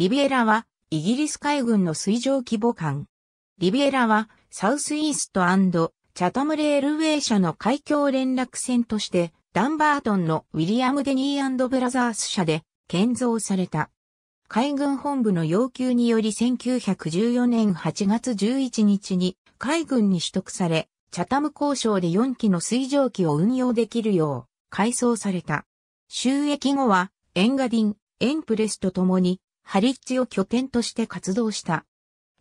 リビエラは、イギリス海軍の水上規模艦。リビエラは、サウスイーストチャタムレールウェイ社の海峡連絡船として、ダンバートンのウィリアム・デニーブラザース社で建造された。海軍本部の要求により1914年8月11日に海軍に取得され、チャタム交渉で4機の水蒸気を運用できるよう改装された。収益後はエンガディン、エンプレスと共にハリッジを拠点として活動した。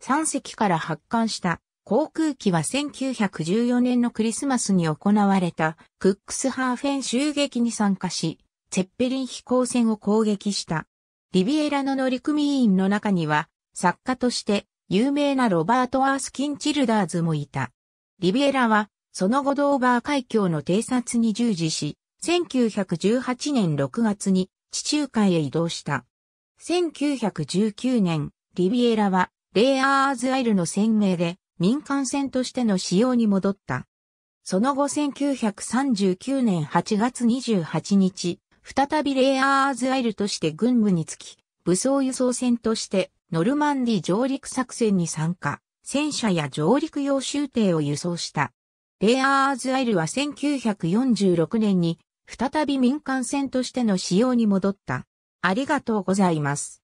3隻から発艦した航空機は1914年のクリスマスに行われたクックスハーフェン襲撃に参加し、ツェッペリン飛行船を攻撃した。リビエラの乗組員の中には、作家として有名なロバート・アースキン・チルダーズもいた。リビエラは、その後ドーバー海峡の偵察に従事し、1918年6月に地中海へ移動した。1919年、リビエラは、レイアーズアイルの鮮明で、民間船としての使用に戻った。その後1939年8月28日、再びレイアーズアイルとして軍務につき、武装輸送船としてノルマンディ上陸作戦に参加、戦車や上陸用集艇を輸送した。レイアーズアイルは1946年に再び民間船としての使用に戻った。ありがとうございます。